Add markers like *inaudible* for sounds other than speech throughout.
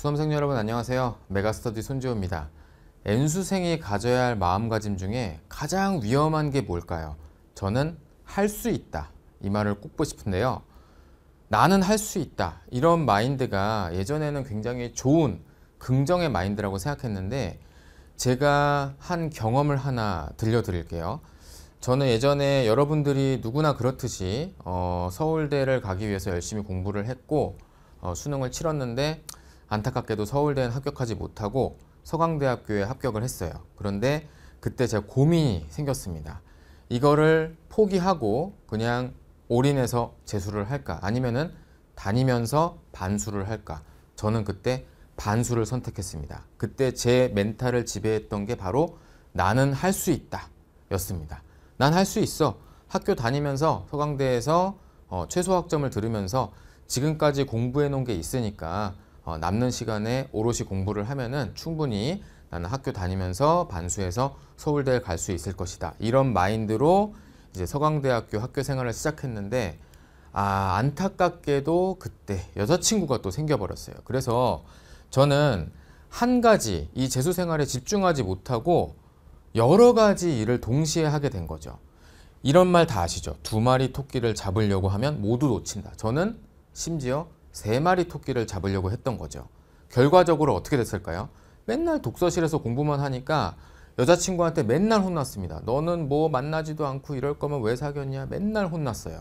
수험생 여러분 안녕하세요. 메가스터디 손지호입니다. N수생이 가져야 할 마음가짐 중에 가장 위험한 게 뭘까요? 저는 할 수 있다 이 말을 꼽고 싶은데요. 나는 할 수 있다 이런 마인드가 예전에는 굉장히 좋은 긍정의 마인드라고 생각했는데 제가 한 경험을 하나 들려드릴게요. 저는 예전에 여러분들이 누구나 그렇듯이 어, 서울대를 가기 위해서 열심히 공부를 했고 어, 수능을 치렀는데 안타깝게도 서울대는 합격하지 못하고 서강대학교에 합격을 했어요. 그런데 그때 제가 고민이 생겼습니다. 이거를 포기하고 그냥 올인해서 재수를 할까? 아니면은 다니면서 반수를 할까? 저는 그때 반수를 선택했습니다. 그때 제 멘탈을 지배했던 게 바로 나는 할 수 있다 였습니다. 난 할 수 있어. 학교 다니면서 서강대에서 어, 최소 학점을 들으면서 지금까지 공부해 놓은 게 있으니까 어, 남는 시간에 오롯이 공부를 하면은 충분히 나는 학교 다니면서 반수해서 서울대에 갈 수 있을 것이다. 이런 마인드로 이제 서강대학교 학교 생활을 시작했는데 아, 안타깝게도 그때 여자친구가 또 생겨버렸어요. 그래서 저는 한 가지 이 재수 생활에 집중하지 못하고 여러 가지 일을 동시에 하게 된 거죠. 이런 말 다 아시죠? 두 마리 토끼를 잡으려고 하면 모두 놓친다. 저는 심지어 세 마리 토끼를 잡으려고 했던 거죠. 결과적으로 어떻게 됐을까요? 맨날 독서실에서 공부만 하니까 여자친구한테 맨날 혼났습니다. 너는 뭐 만나지도 않고 이럴 거면 왜 사귀었냐? 맨날 혼났어요.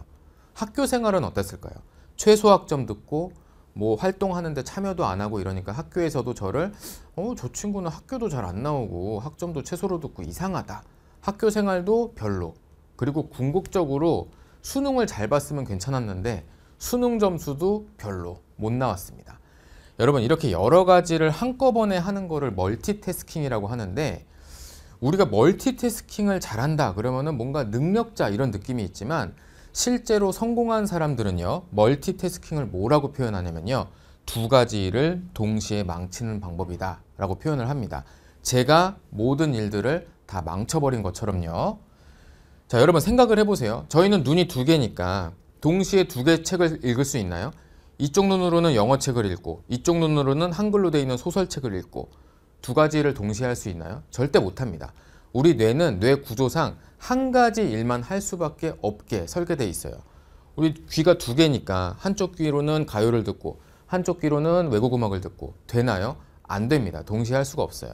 학교 생활은 어땠을까요? 최소학점 듣고 뭐 활동하는데 참여도 안 하고 이러니까 학교에서도 저를 어, 저 친구는 학교도 잘 안 나오고 학점도 최소로 듣고 이상하다. 학교 생활도 별로. 그리고 궁극적으로 수능을 잘 봤으면 괜찮았는데 수능 점수도 별로 못 나왔습니다. 여러분 이렇게 여러 가지를 한꺼번에 하는 거를 멀티태스킹이라고 하는데 우리가 멀티태스킹을 잘한다 그러면 뭔가 능력자 이런 느낌이 있지만 실제로 성공한 사람들은요 멀티태스킹을 뭐라고 표현하냐면요 두 가지 일을 동시에 망치는 방법이다 라고 표현을 합니다 제가 모든 일들을 다 망쳐버린 것처럼요 자 여러분 생각을 해보세요 저희는 눈이 두 개니까 동시에 두 개 책을 읽을 수 있나요? 이쪽 눈으로는 영어 책을 읽고 이쪽 눈으로는 한글로 되어 있는 소설책을 읽고 두 가지를 동시에 할 수 있나요? 절대 못합니다. 우리 뇌는 뇌 구조상 한 가지 일만 할 수밖에 없게 설계돼 있어요. 우리 귀가 두 개니까 한쪽 귀로는 가요를 듣고 한쪽 귀로는 외국 음악을 듣고 되나요? 안 됩니다. 동시에 할 수가 없어요.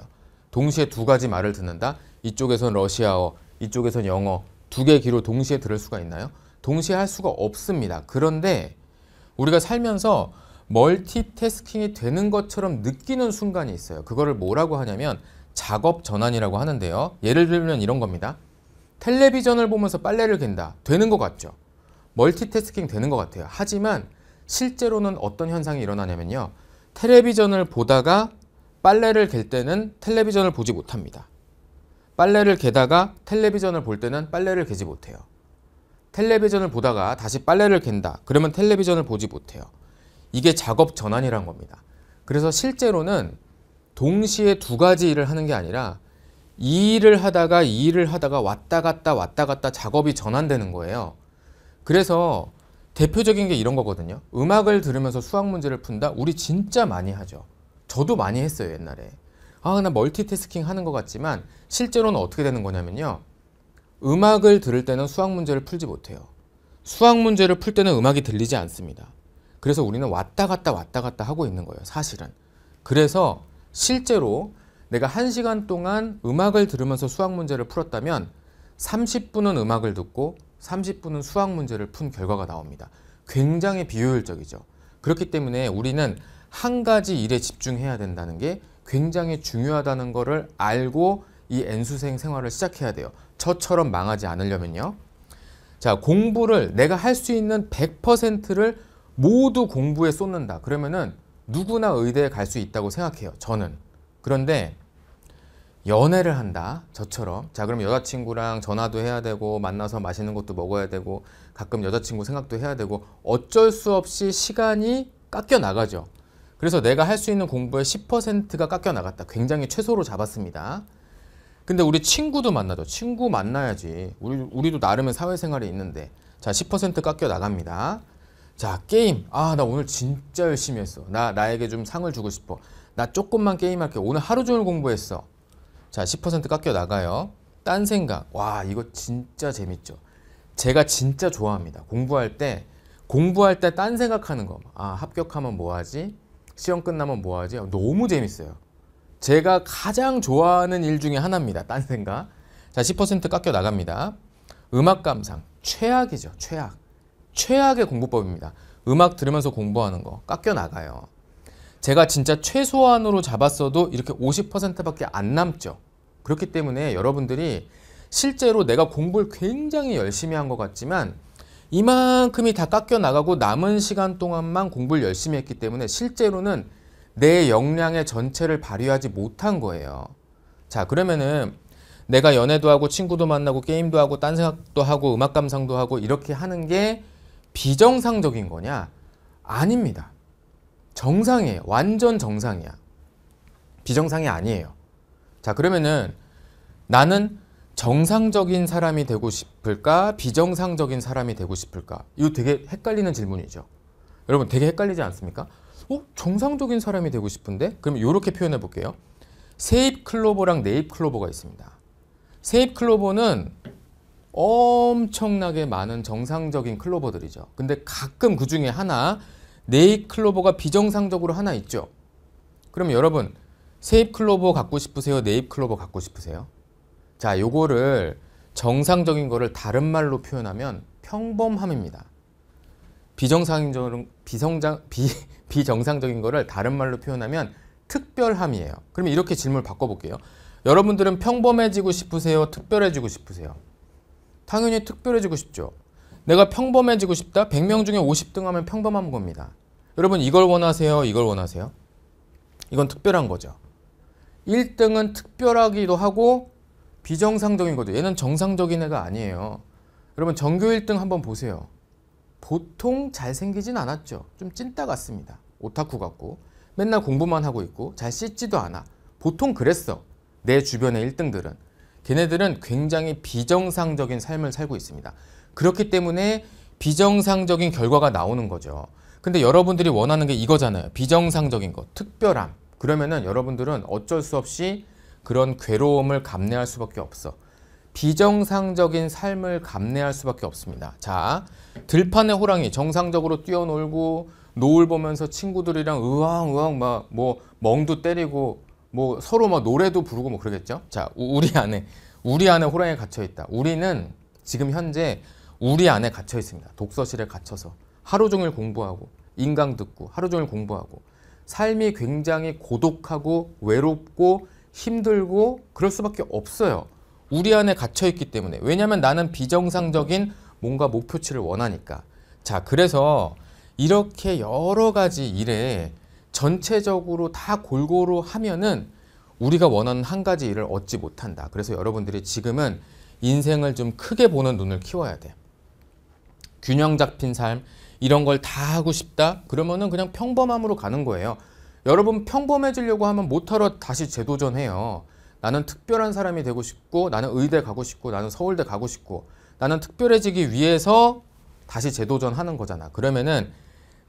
동시에 두 가지 말을 듣는다? 이쪽에선 러시아어, 이쪽에선 영어 두 개 귀로 동시에 들을 수가 있나요? 동시에 할 수가 없습니다. 그런데 우리가 살면서 멀티태스킹이 되는 것처럼 느끼는 순간이 있어요. 그거를 뭐라고 하냐면 작업 전환이라고 하는데요. 예를 들면 이런 겁니다. 텔레비전을 보면서 빨래를 갠다. 되는 것 같죠? 멀티태스킹 되는 것 같아요. 하지만 실제로는 어떤 현상이 일어나냐면요. 텔레비전을 보다가 빨래를 갤 때는 텔레비전을 보지 못합니다. 빨래를 개다가 텔레비전을 볼 때는 빨래를 개지 못해요. 텔레비전을 보다가 다시 빨래를 갠다. 그러면 텔레비전을 보지 못해요. 이게 작업 전환이란 겁니다. 그래서 실제로는 동시에 두 가지 일을 하는 게 아니라 이 일을 하다가 이 일을 하다가 왔다 갔다 왔다 갔다 작업이 전환되는 거예요. 그래서 대표적인 게 이런 거거든요. 음악을 들으면서 수학 문제를 푼다? 우리 진짜 많이 하죠. 저도 많이 했어요, 옛날에. 아, 나 멀티태스킹 하는 것 같지만 실제로는 어떻게 되는 거냐면요. 음악을 들을 때는 수학 문제를 풀지 못해요. 수학 문제를 풀 때는 음악이 들리지 않습니다. 그래서 우리는 왔다 갔다 왔다 갔다 하고 있는 거예요, 사실은. 그래서 실제로 내가 1시간 동안 음악을 들으면서 수학 문제를 풀었다면 30분은 음악을 듣고 30분은 수학 문제를 푼 결과가 나옵니다. 굉장히 비효율적이죠. 그렇기 때문에 우리는 한 가지 일에 집중해야 된다는 게 굉장히 중요하다는 것을 알고 이 N수생 생활을 시작해야 돼요. 저처럼 망하지 않으려면요. 자, 공부를 내가 할 수 있는 100%를 모두 공부에 쏟는다. 그러면은 누구나 의대에 갈 수 있다고 생각해요. 저는. 그런데 연애를 한다. 저처럼. 자, 그럼 여자친구랑 전화도 해야 되고 만나서 맛있는 것도 먹어야 되고 가끔 여자친구 생각도 해야 되고 어쩔 수 없이 시간이 깎여 나가죠. 그래서 내가 할 수 있는 공부의 10%가 깎여 나갔다. 굉장히 최소로 잡았습니다. 근데 우리 친구도 만나죠. 친구 만나야지. 우리, 우리도 나름의 사회생활이 있는데. 자, 10% 깎여 나갑니다. 자, 게임. 아, 나 오늘 진짜 열심히 했어. 나, 나에게 좀 상을 주고 싶어. 나 조금만 게임할게. 오늘 하루 종일 공부했어. 자, 10% 깎여 나가요. 딴 생각. 와, 이거 진짜 재밌죠. 제가 진짜 좋아합니다. 공부할 때, 공부할 때 딴 생각하는 거. 아, 합격하면 뭐하지? 시험 끝나면 뭐하지? 너무 재밌어요. 제가 가장 좋아하는 일 중에 하나입니다. 딴 생각. 자, 10% 깎여 나갑니다. 음악 감상. 최악이죠. 최악. 최악의 공부법입니다. 음악 들으면서 공부하는 거 깎여 나가요. 제가 진짜 최소한으로 잡았어도 이렇게 50%밖에 안 남죠. 그렇기 때문에 여러분들이 실제로 내가 공부를 굉장히 열심히 한 것 같지만 이만큼이 다 깎여 나가고 남은 시간 동안만 공부를 열심히 했기 때문에 실제로는 내 역량의 전체를 발휘하지 못한 거예요. 자, 그러면은 내가 연애도 하고 친구도 만나고 게임도 하고 딴 생각도 하고 음악 감상도 하고 이렇게 하는 게 비정상적인 거냐? 아닙니다. 정상이에요. 완전 정상이야. 비정상이 아니에요. 자, 그러면은 나는 정상적인 사람이 되고 싶을까? 비정상적인 사람이 되고 싶을까? 이거 되게 헷갈리는 질문이죠. 여러분 되게 헷갈리지 않습니까? 어? 정상적인 사람이 되고 싶은데? 그럼 이렇게 표현해 볼게요. 세잎 클로버랑 네잎 클로버가 있습니다. 세잎 클로버는 엄청나게 많은 정상적인 클로버들이죠. 근데 가끔 그 중에 하나 네잎 클로버가 비정상적으로 하나 있죠. 그럼 여러분 세잎 클로버 갖고 싶으세요? 네잎 클로버 갖고 싶으세요? 자, 요거를 정상적인 거를 다른 말로 표현하면 평범함입니다. 비정상적인 비성장 비 비정상적인 거를 다른 말로 표현하면 특별함이에요. 그러면 이렇게 질문을 바꿔볼게요. 여러분들은 평범해지고 싶으세요? 특별해지고 싶으세요? 당연히 특별해지고 싶죠. 내가 평범해지고 싶다? 100명 중에 50등 하면 평범한 겁니다. 여러분 이걸 원하세요? 이걸 원하세요? 이건 특별한 거죠. 1등은 특별하기도 하고 비정상적인 거죠. 얘는 정상적인 애가 아니에요. 여러분 전교 1등 한번 보세요. 보통 잘생기진 않았죠. 좀 찐따 같습니다. 오타쿠 같고 맨날 공부만 하고 있고 잘 씻지도 않아. 보통 그랬어. 내 주변의 1등들은. 걔네들은 굉장히 비정상적인 삶을 살고 있습니다. 그렇기 때문에 비정상적인 결과가 나오는 거죠. 근데 여러분들이 원하는 게 이거잖아요. 비정상적인 거, 특별함. 그러면은 여러분들은 어쩔 수 없이 그런 괴로움을 감내할 수밖에 없어. 비정상적인 삶을 감내할 수밖에 없습니다. 자, 들판의 호랑이 정상적으로 뛰어놀고 노을 보면서 친구들이랑 으앙으앙 막뭐 멍도 때리고 뭐 서로 막 노래도 부르고 뭐 그러겠죠. 자, 우리 안에 우리 안에 호랑이 갇혀 있다. 우리는 지금 현재 우리 안에 갇혀 있습니다. 독서실에 갇혀서 하루 종일 공부하고 인강 듣고 하루 종일 공부하고 삶이 굉장히 고독하고 외롭고 힘들고 그럴 수밖에 없어요. 우리 안에 갇혀 있기 때문에 왜냐하면 나는 비정상적인 뭔가 목표치를 원하니까 자 그래서 이렇게 여러 가지 일에 전체적으로 다 골고루 하면은 우리가 원하는 한 가지 일을 얻지 못한다 그래서 여러분들이 지금은 인생을 좀 크게 보는 눈을 키워야 돼 균형 잡힌 삶 이런 걸 다 하고 싶다 그러면은 그냥 평범함으로 가는 거예요 여러분 평범해지려고 하면 못하러 다시 재도전해요 나는 특별한 사람이 되고 싶고 나는 의대 가고 싶고 나는 서울대 가고 싶고 나는 특별해지기 위해서 다시 재도전하는 거잖아. 그러면은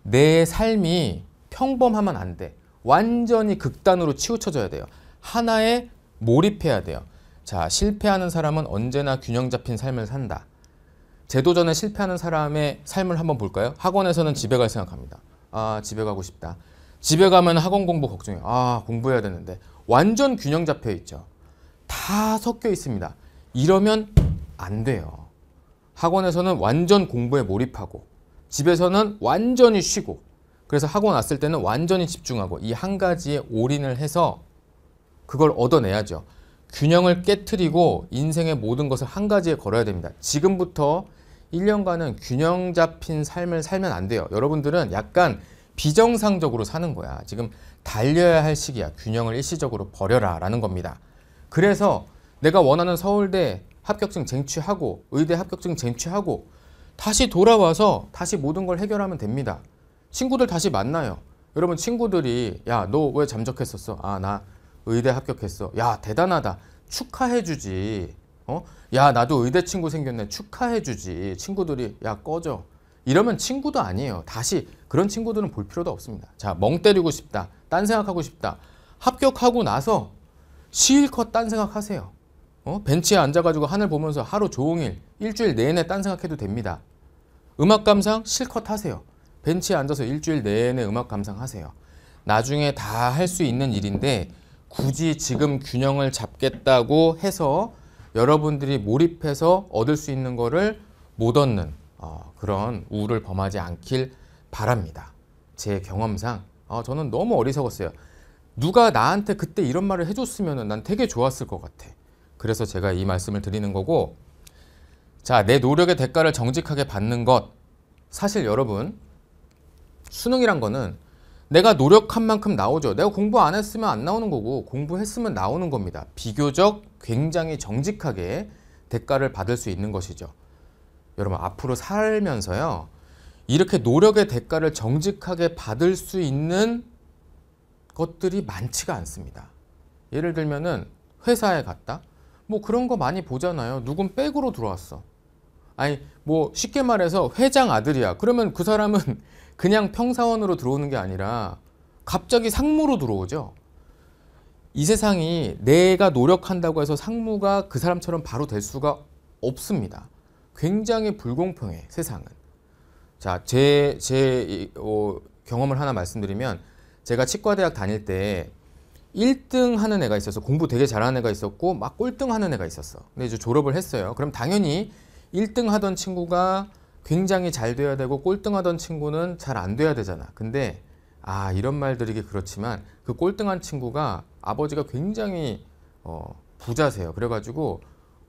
내 삶이 평범하면 안 돼. 완전히 극단으로 치우쳐져야 돼요. 하나에 몰입해야 돼요. 자, 실패하는 사람은 언제나 균형 잡힌 삶을 산다. 재도전에 실패하는 사람의 삶을 한번 볼까요? 학원에서는 집에 갈 생각합니다. 아, 집에 가고 싶다. 집에 가면 학원 공부 걱정이에요. 아, 공부해야 되는데. 완전 균형 잡혀 있죠. 다 섞여 있습니다. 이러면 안 돼요. 학원에서는 완전 공부에 몰입하고 집에서는 완전히 쉬고 그래서 학원 왔을 때는 완전히 집중하고 이 한 가지에 올인을 해서 그걸 얻어내야죠. 균형을 깨뜨리고 인생의 모든 것을 한 가지에 걸어야 됩니다. 지금부터 1년간은 균형 잡힌 삶을 살면 안 돼요. 여러분들은 약간 비정상적으로 사는 거야. 지금 달려야 할 시기야. 균형을 일시적으로 버려라 라는 겁니다. 그래서 내가 원하는 서울대 합격증 쟁취하고 의대 합격증 쟁취하고 다시 돌아와서 다시 모든 걸 해결하면 됩니다. 친구들 다시 만나요. 여러분 친구들이 야 너 왜 잠적했었어? 아 나 의대 합격했어. 야 대단하다. 축하해주지. 어? 야 나도 의대 친구 생겼네. 축하해주지. 친구들이 야 꺼져. 이러면 친구도 아니에요. 다시 그런 친구들은 볼 필요도 없습니다. 자, 멍 때리고 싶다. 딴 생각하고 싶다. 합격하고 나서 실컷딴 생각하세요. 어? 벤치에 앉아가지고 하늘 보면서 하루 종일 일주일 내내 딴 생각해도 됩니다. 음악 감상 실컷 하세요. 벤치에 앉아서 일주일 내내 음악 감상하세요. 나중에 다 할 수 있는 일인데 굳이 지금 균형을 잡겠다고 해서 여러분들이 몰입해서 얻을 수 있는 거를 못 얻는 어, 그런 우를 범하지 않길 바랍니다. 제 경험상 어, 저는 너무 어리석었어요. 누가 나한테 그때 이런 말을 해줬으면 난 되게 좋았을 것 같아. 그래서 제가 이 말씀을 드리는 거고 자, 내 노력의 대가를 정직하게 받는 것 사실 여러분 수능이란 거는 내가 노력한 만큼 나오죠. 내가 공부 안 했으면 안 나오는 거고 공부했으면 나오는 겁니다. 비교적 굉장히 정직하게 대가를 받을 수 있는 것이죠. 여러분 앞으로 살면서요. 이렇게 노력의 대가를 정직하게 받을 수 있는 것들이 많지가 않습니다. 예를 들면은 회사에 갔다. 뭐 그런 거 많이 보잖아요. 누군 백으로 들어왔어. 아니 뭐 쉽게 말해서 회장 아들이야. 그러면 그 사람은 *laughs* 그냥 평사원으로 들어오는 게 아니라 갑자기 상무로 들어오죠. 이 세상이 내가 노력한다고 해서 상무가 그 사람처럼 바로 될 수가 없습니다. 굉장히 불공평해 세상은. 자, 제, 제 어, 경험을 하나 말씀드리면 제가 치과대학 다닐 때 1등 하는 애가 있어서 공부 되게 잘하는 애가 있었고 막 꼴등 하는 애가 있었어. 근데 이제 졸업을 했어요. 그럼 당연히 1등 하던 친구가 굉장히 잘 돼야 되고 꼴등 하던 친구는 잘 안 돼야 되잖아. 근데 아 이런 말 드리기 그렇지만 그 꼴등한 친구가 아버지가 굉장히 어, 부자세요. 그래가지고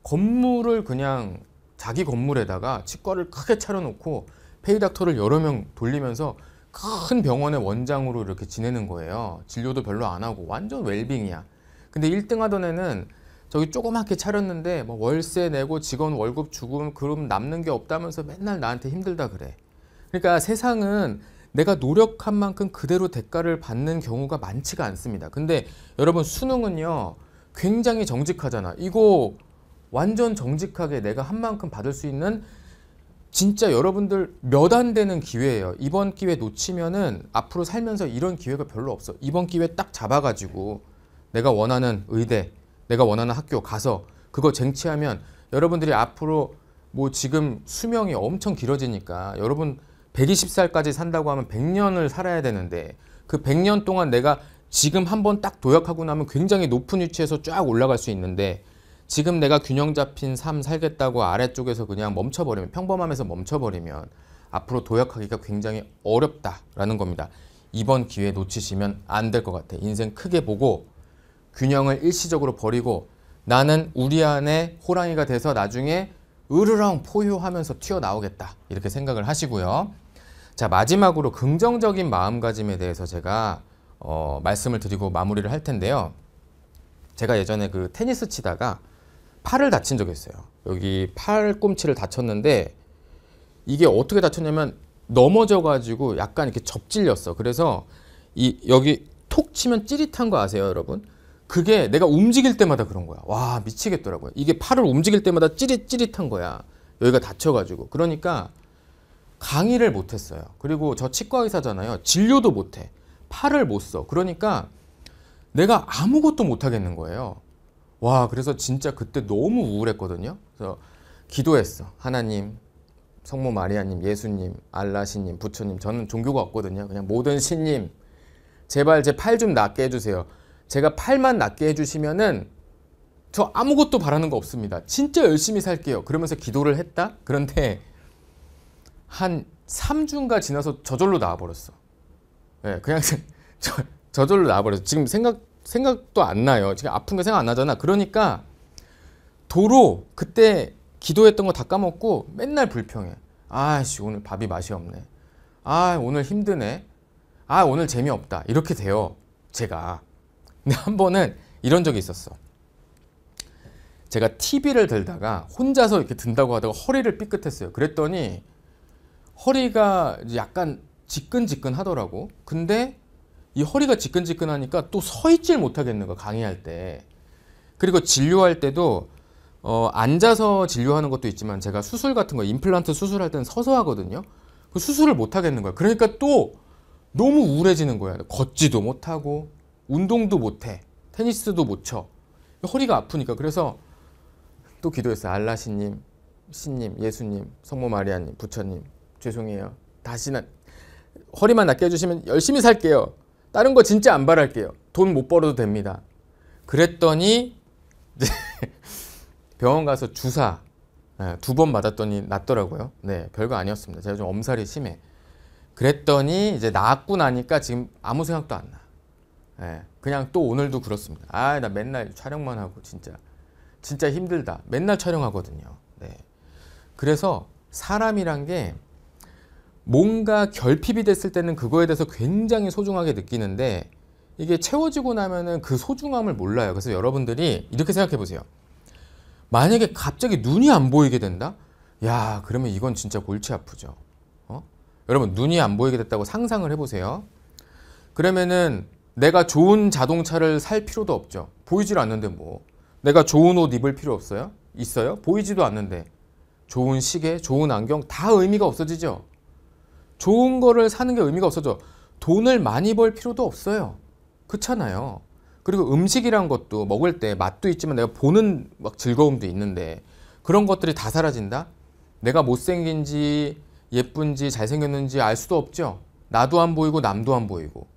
건물을 그냥 자기 건물에다가 치과를 크게 차려놓고 페이닥터를 여러 명 돌리면서 큰 병원의 원장으로 이렇게 지내는 거예요. 진료도 별로 안 하고 완전 웰빙이야. 근데 1등 하던 애는 저기 조그맣게 차렸는데 뭐 월세 내고 직원 월급 주고 그럼 남는 게 없다면서 맨날 나한테 힘들다 그래. 그러니까 세상은 내가 노력한 만큼 그대로 대가를 받는 경우가 많지가 않습니다. 근데 여러분 수능은요 굉장히 정직하잖아. 이거 완전 정직하게 내가 한 만큼 받을 수 있는 진짜 여러분들 몇 안 되는 기회예요. 이번 기회 놓치면은 앞으로 살면서 이런 기회가 별로 없어. 이번 기회 딱 잡아가지고 내가 원하는 의대, 내가 원하는 학교 가서 그거 쟁취하면 여러분들이 앞으로 뭐 지금 수명이 엄청 길어지니까 여러분 120살까지 산다고 하면 100년을 살아야 되는데 그 100년 동안 내가 지금 한번 딱 도약하고 나면 굉장히 높은 위치에서 쫙 올라갈 수 있는데 지금 내가 균형 잡힌 삶 살겠다고 아래쪽에서 그냥 멈춰버리면 평범함에서 멈춰버리면 앞으로 도약하기가 굉장히 어렵다라는 겁니다. 이번 기회 놓치시면 안 될 것 같아. 인생 크게 보고 균형을 일시적으로 버리고 나는 우리 안에 호랑이가 돼서 나중에 으르렁 포효하면서 튀어나오겠다 이렇게 생각을 하시고요. 자 마지막으로 긍정적인 마음가짐에 대해서 제가 어, 말씀을 드리고 마무리를 할 텐데요. 제가 예전에 그 테니스 치다가 팔을 다친 적이 있어요. 여기 팔꿈치를 다쳤는데 이게 어떻게 다쳤냐면 넘어져 가지고 약간 이렇게 접질렸어. 그래서 이 여기 톡 치면 찌릿한 거 아세요, 여러분? 그게 내가 움직일 때마다 그런 거야. 와, 미치겠더라고요. 이게 팔을 움직일 때마다 찌릿찌릿한 거야. 여기가 다쳐 가지고. 그러니까 강의를 못 했어요. 그리고 저 치과 의사잖아요. 진료도 못 해. 팔을 못 써. 그러니까 내가 아무것도 못 하겠는 거예요. 와 그래서 진짜 그때 너무 우울했거든요. 그래서 기도했어. 하나님, 성모 마리아님, 예수님, 알라신님 부처님. 저는 종교가 없거든요. 그냥 모든 신님, 제발 제 팔 좀 낫게 해주세요. 제가 팔만 낫게 해주시면은 저 아무것도 바라는 거 없습니다. 진짜 열심히 살게요. 그러면서 기도를 했다. 그런데 한 3주인가 지나서 저절로 나와버렸어. 예, 네, 그냥 *laughs* 저, 저절로 나와버렸어. 지금 생각 생각도 안 나요. 지금 아픈 게 생각 안 나잖아. 그러니까 도로 그때 기도했던 거 다 까먹고 맨날 불평해. 아씨 오늘 밥이 맛이 없네. 아 오늘 힘드네. 아 오늘 재미없다. 이렇게 돼요. 제가. 근데 한 번은 이런 적이 있었어. 제가 TV를 들다가 혼자서 이렇게 든다고 하다가 허리를 삐끗했어요. 그랬더니 허리가 약간 지끈지끈 하더라고. 근데 이 허리가 지끈지끈하니까 또서 있질 못하겠는 거 강의할 때. 그리고 진료할 때도 어, 앉아서 진료하는 것도 있지만 제가 수술 같은 거 임플란트 수술할 때는 서서 하거든요. 그 수술을 못 하겠는 거야. 그러니까 또 너무 우울해지는 거야. 걷지도 못하고 운동도 못해. 테니스도 못 쳐. 허리가 아프니까 그래서 또 기도했어요. 알라시님, 신님, 예수님, 성모 마리아님, 부처님 죄송해요. 다시는 허리만 낫게 해주시면 열심히 살게요. 다른 거 진짜 안 바랄게요. 돈 못 벌어도 됩니다. 그랬더니 이제 *laughs* 병원 가서 주사 예, 두번 맞았더니 낫더라고요. 네, 별거 아니었습니다. 제가 좀 엄살이 심해. 그랬더니 이제 나고 나니까 지금 아무 생각도 안 나. 예, 그냥 또 오늘도 그렇습니다. 아, 나 맨날 촬영만 하고 진짜 진짜 힘들다. 맨날 촬영하거든요. 네. 그래서 사람이란 게 뭔가 결핍이 됐을 때는 그거에 대해서 굉장히 소중하게 느끼는데 이게 채워지고 나면은 그 소중함을 몰라요. 그래서 여러분들이 이렇게 생각해 보세요. 만약에 갑자기 눈이 안 보이게 된다? 야, 그러면 이건 진짜 골치 아프죠. 어? 여러분, 눈이 안 보이게 됐다고 상상을 해보세요. 그러면은 내가 좋은 자동차를 살 필요도 없죠. 보이질 않는데 뭐. 내가 좋은 옷 입을 필요 없어요? 있어요? 보이지도 않는데. 좋은 시계, 좋은 안경 다 의미가 없어지죠. 좋은 거를 사는 게 의미가 없어져. 돈을 많이 벌 필요도 없어요. 그렇잖아요. 그리고 음식이란 것도 먹을 때 맛도 있지만 내가 보는 막 즐거움도 있는데 그런 것들이 다 사라진다? 내가 못생긴지 예쁜지 잘생겼는지 알 수도 없죠. 나도 안 보이고 남도 안 보이고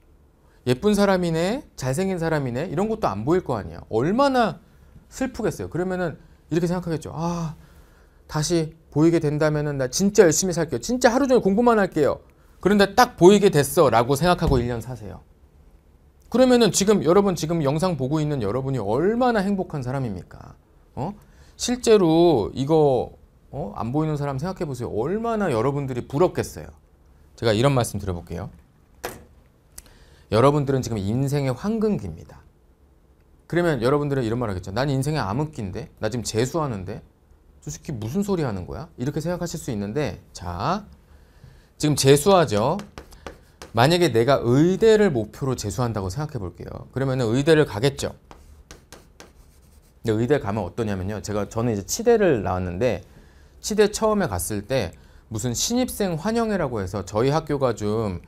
예쁜 사람이네 잘생긴 사람이네 이런 것도 안 보일 거 아니야 얼마나 슬프겠어요 그러면은 이렇게 생각하겠죠 아 다시 보이게 된다면나 진짜 열심히 살게요. 진짜 하루 종일 공부만 할게요. 그런데 딱 보이게 됐어 라고 생각하고 1년 사세요. 그러면은 지금 여러분 지금 영상 보고 있는 여러분이 얼마나 행복한 사람입니까? 어? 실제로 이거 어? 안 보이는 사람 생각해 보세요. 얼마나 여러분들이 부럽겠어요. 제가 이런 말씀 드려볼게요. 여러분들은 지금 인생의 황금기입니다. 그러면 여러분들은 이런 말 하겠죠. 난 인생의 암흑기인데? 나 지금 재수하는데? 솔직히 무슨 소리 하는 거야? 이렇게 생각하실 수 있는데 자 지금 재수하죠. 만약에 내가 의대를 목표로 재수한다고 생각해 볼게요. 그러면 의대를 가겠죠. 근데 의대 가면 어떠냐면요. 제가 저는 이제 치대를 나왔는데 치대 처음에 갔을 때 무슨 신입생 환영회라고 해서 저희 학교가 좀,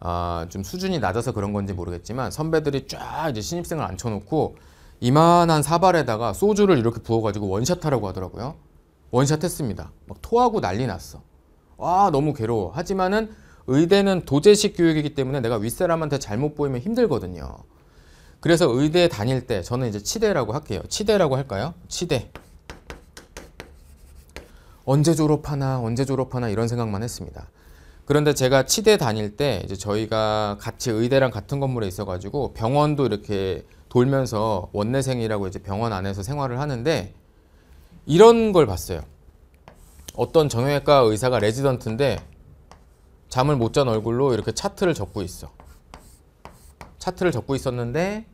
아, 좀 수준이 낮아서 그런 건지 모르겠지만 선배들이 쫙 이제 신입생을 앉혀놓고 이만한 사발에다가 소주를 이렇게 부어가지고 원샷 하라고 하더라고요. 원샷 했습니다. 막 토하고 난리 났어. 아 너무 괴로워. 하지만은 의대는 도제식 교육이기 때문에 내가 윗사람한테 잘못 보이면 힘들거든요. 그래서 의대 다닐 때 저는 이제 치대라고 할게요. 치대라고 할까요? 치대. 언제 졸업하나 언제 졸업하나 이런 생각만 했습니다. 그런데 제가 치대 다닐 때 이제 저희가 같이 의대랑 같은 건물에 있어가지고 병원도 이렇게 돌면서 원내생이라고 이제 병원 안에서 생활을 하는데 이런 걸 봤어요. 어떤 정형외과 의사가 레지던트인데 잠을 못 잔 얼굴로 이렇게 차트를 적고 있어. 차트를 적고 있었는데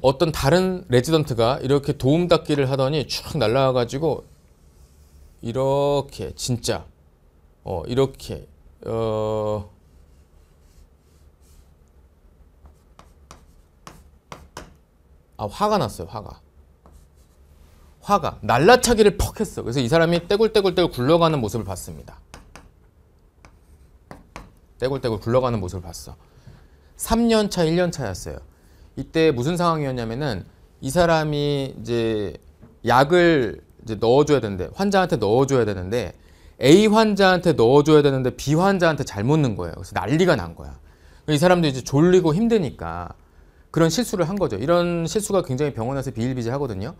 어떤 다른 레지던트가 이렇게 도움닫기를 하더니 쭉 날라와가지고 이렇게 진짜 어 이렇게 어 아, 화가 났어요, 화가. 화가 날라차기를 퍽 했어. 그래서 이 사람이 떼굴떼굴떼굴 굴러가는 모습을 봤습니다. 떼굴떼굴 굴러가는 모습을 봤어. 3년 차, 1년 차였어요. 이때 무슨 상황이었냐면은 이 사람이 이제 약을 이제 넣어줘야 되는데 환자한테 넣어줘야 되는데 A 환자한테 넣어줘야 되는데 B 환자한테 잘못 넣은 거예요. 그래서 난리가 난 거야. 이 사람도 이제 졸리고 힘드니까 그런 실수를 한 거죠. 이런 실수가 굉장히 병원에서 비일비재하거든요.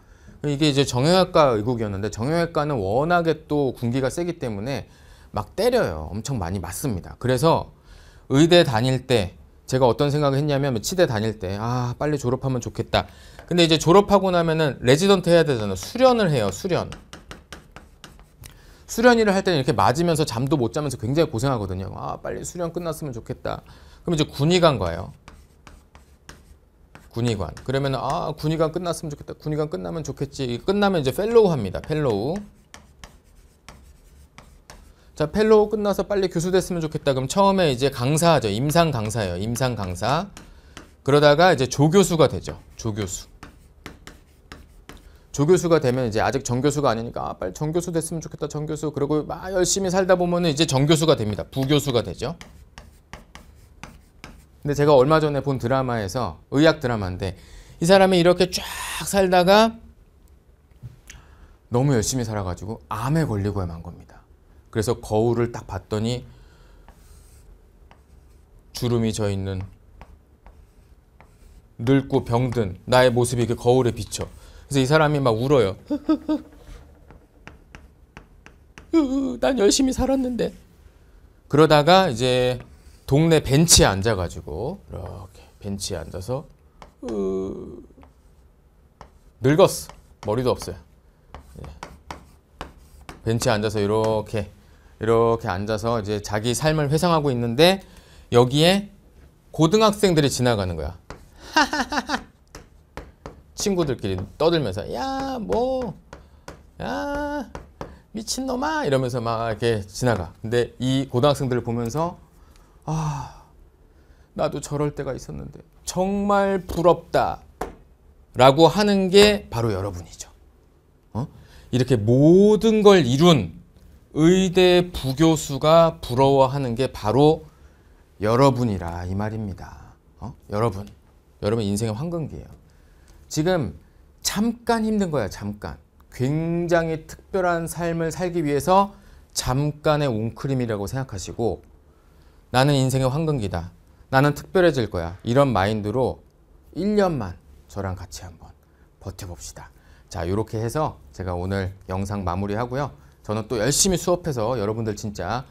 이게 이제 정형외과 의국이었는데 정형외과는 워낙에 또 군기가 세기 때문에 막 때려요. 엄청 많이 맞습니다. 그래서 의대 다닐 때 제가 어떤 생각을 했냐면 치대 다닐 때 아 빨리 졸업하면 좋겠다. 근데 이제 졸업하고 나면은 레지던트 해야 되잖아요. 수련을 해요. 수련. 수련 일을 할 때는 이렇게 맞으면서 잠도 못 자면서 굉장히 고생하거든요. 아 빨리 수련 끝났으면 좋겠다. 그럼 이제 군이 간 거예요. 군의관. 그러면 아 군의관 끝났으면 좋겠다. 군의관 끝나면 좋겠지. 끝나면 이제 펠로우 합니다. 펠로우. 자 펠로우 끝나서 빨리 교수 됐으면 좋겠다. 그럼 처음에 이제 강사하죠. 임상 강사예요. 임상 강사. 그러다가 이제 조교수가 되죠. 조교수. 조교수가 되면 이제 아직 정교수가 아니니까 아, 빨리 정교수 됐으면 좋겠다. 정교수. 그리고 막 열심히 살다 보면은 이제 정교수가 됩니다. 부교수가 되죠. 근데 제가 얼마 전에 본 드라마에서 의학 드라마인데 이 사람이 이렇게 쫙 살다가 너무 열심히 살아가지고 암에 걸리고야 만 겁니다. 그래서 거울을 딱 봤더니 주름이 져 있는 늙고 병든 나의 모습이 이렇게 거울에 비쳐. 그래서 이 사람이 막 울어요. *laughs* 난 열심히 살았는데. 그러다가 이제 동네 벤치에 앉아가지고 이렇게 벤치에 앉아서 으... 늙었어. 머리도 없어요. 예. 벤치에 앉아서 이렇게 이렇게 앉아서 이제 자기 삶을 회상하고 있는데 여기에 고등학생들이 지나가는 거야. *laughs* 친구들끼리 떠들면서 야 뭐야 뭐, 미친놈아 이러면서 막 이렇게 지나가. 근데 이 고등학생들을 보면서 아, 나도 저럴 때가 있었는데 정말 부럽다. 라고 하는 게 바로 여러분이죠. 어? 이렇게 모든 걸 이룬 의대 부교수가 부러워하는 게 바로 여러분이라 이 말입니다. 어? 여러분, 여러분 인생의 황금기예요. 지금 잠깐 힘든 거야, 잠깐. 굉장히 특별한 삶을 살기 위해서 잠깐의 웅크림이라고 생각하시고 나는 인생의 황금기다. 나는 특별해질 거야. 이런 마인드로 1년만 저랑 같이 한번 버텨봅시다. 자, 이렇게 해서 제가 오늘 영상 마무리하고요. 저는 또 열심히 수업해서 여러분들 진짜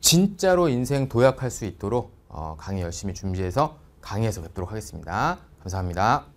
진짜로 인생 도약할 수 있도록 어, 강의 열심히 준비해서 강의에서 뵙도록 하겠습니다. 감사합니다.